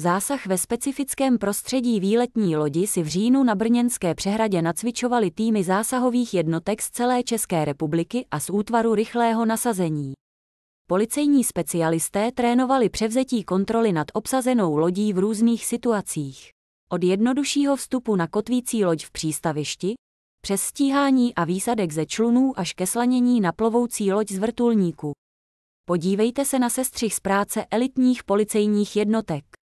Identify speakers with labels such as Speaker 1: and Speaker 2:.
Speaker 1: Zásah ve specifickém prostředí výletní lodi si v říjnu na Brněnské přehradě nacvičovali týmy zásahových jednotek z celé České republiky a z útvaru rychlého nasazení. Policejní specialisté trénovali převzetí kontroly nad obsazenou lodí v různých situacích. Od jednoduššího vstupu na kotvící loď v přístavišti, přes stíhání a výsadek ze člunů až ke slanění na plovoucí loď z vrtulníku. Podívejte se na sestřih z práce elitních
Speaker 2: policejních jednotek.